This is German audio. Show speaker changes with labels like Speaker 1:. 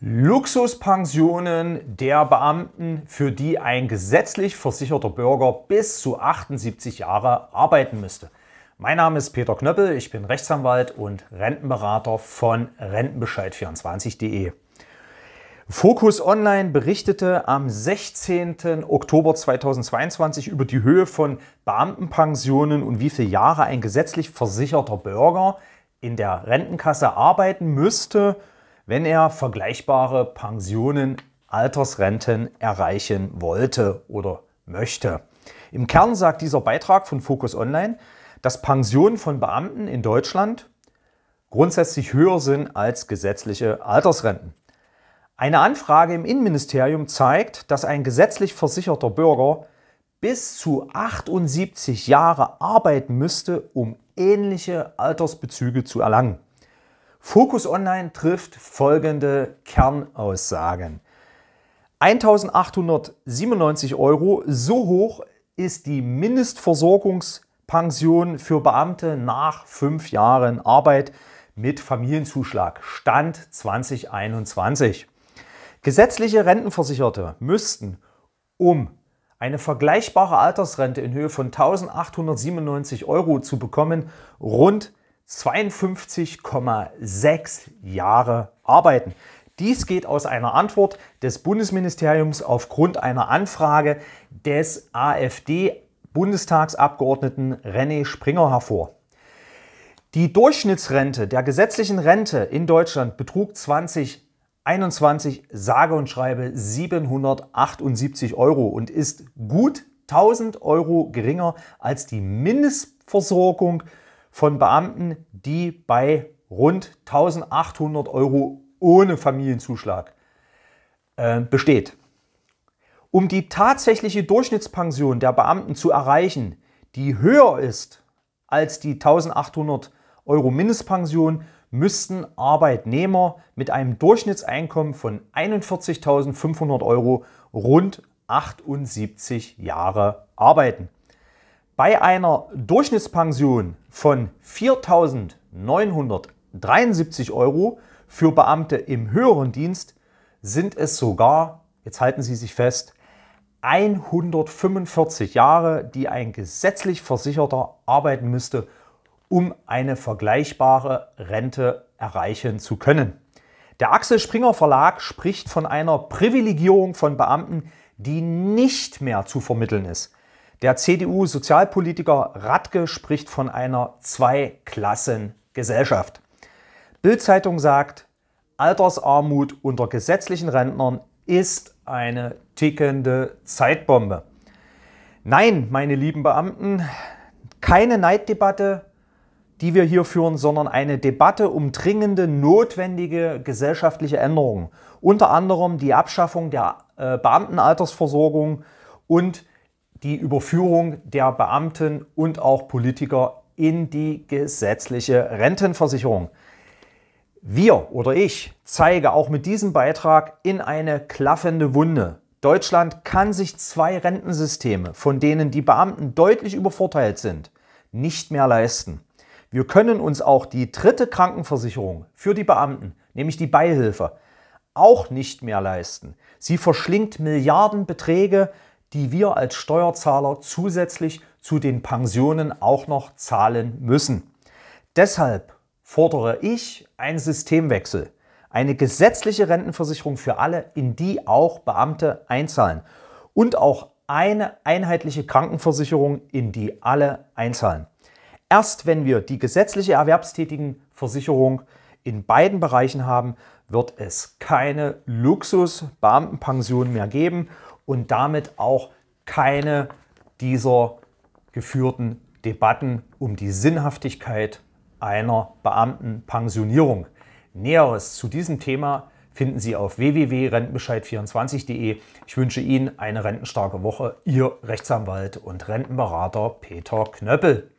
Speaker 1: Luxuspensionen der Beamten, für die ein gesetzlich versicherter Bürger bis zu 78 Jahre arbeiten müsste. Mein Name ist Peter Knöppel, ich bin Rechtsanwalt und Rentenberater von Rentenbescheid24.de. Focus Online berichtete am 16. Oktober 2022 über die Höhe von Beamtenpensionen und wie viele Jahre ein gesetzlich versicherter Bürger in der Rentenkasse arbeiten müsste, wenn er vergleichbare Pensionen, Altersrenten erreichen wollte oder möchte. Im Kern sagt dieser Beitrag von Focus Online, dass Pensionen von Beamten in Deutschland grundsätzlich höher sind als gesetzliche Altersrenten. Eine Anfrage im Innenministerium zeigt, dass ein gesetzlich versicherter Bürger bis zu 78 Jahre arbeiten müsste, um ähnliche Altersbezüge zu erlangen. Focus Online trifft folgende Kernaussagen. 1897 Euro, so hoch ist die Mindestversorgungspension für Beamte nach fünf Jahren Arbeit mit Familienzuschlag. Stand 2021. Gesetzliche Rentenversicherte müssten, um eine vergleichbare Altersrente in Höhe von 1897 Euro zu bekommen, rund 52,6 Jahre arbeiten. Dies geht aus einer Antwort des Bundesministeriums aufgrund einer Anfrage des AfD-Bundestagsabgeordneten René Springer hervor. Die Durchschnittsrente der gesetzlichen Rente in Deutschland betrug 2021 sage und schreibe 778 Euro und ist gut 1000 Euro geringer als die Mindestversorgung von Beamten, die bei rund 1800 Euro ohne Familienzuschlag äh, besteht. Um die tatsächliche Durchschnittspension der Beamten zu erreichen, die höher ist als die 1800 Euro Mindestpension, müssten Arbeitnehmer mit einem Durchschnittseinkommen von 41.500 Euro rund 78 Jahre arbeiten. Bei einer Durchschnittspension von 4.973 Euro für Beamte im höheren Dienst sind es sogar, jetzt halten Sie sich fest, 145 Jahre, die ein gesetzlich Versicherter arbeiten müsste, um eine vergleichbare Rente erreichen zu können. Der Axel Springer Verlag spricht von einer Privilegierung von Beamten, die nicht mehr zu vermitteln ist. Der CDU-Sozialpolitiker Radke spricht von einer Zweiklassengesellschaft. Bild-Zeitung sagt, Altersarmut unter gesetzlichen Rentnern ist eine tickende Zeitbombe. Nein, meine lieben Beamten, keine Neiddebatte, die wir hier führen, sondern eine Debatte um dringende, notwendige gesellschaftliche Änderungen. Unter anderem die Abschaffung der äh, Beamtenaltersversorgung und die Überführung der Beamten und auch Politiker in die gesetzliche Rentenversicherung. Wir oder ich zeige auch mit diesem Beitrag in eine klaffende Wunde. Deutschland kann sich zwei Rentensysteme, von denen die Beamten deutlich übervorteilt sind, nicht mehr leisten. Wir können uns auch die dritte Krankenversicherung für die Beamten, nämlich die Beihilfe, auch nicht mehr leisten. Sie verschlingt Milliardenbeträge die wir als Steuerzahler zusätzlich zu den Pensionen auch noch zahlen müssen. Deshalb fordere ich einen Systemwechsel, eine gesetzliche Rentenversicherung für alle, in die auch Beamte einzahlen und auch eine einheitliche Krankenversicherung, in die alle einzahlen. Erst wenn wir die gesetzliche Erwerbstätigenversicherung in beiden Bereichen haben, wird es keine Luxusbeamtenpension mehr geben und damit auch keine dieser geführten Debatten um die Sinnhaftigkeit einer Beamtenpensionierung. Näheres zu diesem Thema finden Sie auf www.rentenbescheid24.de. Ich wünsche Ihnen eine rentenstarke Woche. Ihr Rechtsanwalt und Rentenberater Peter Knöppel.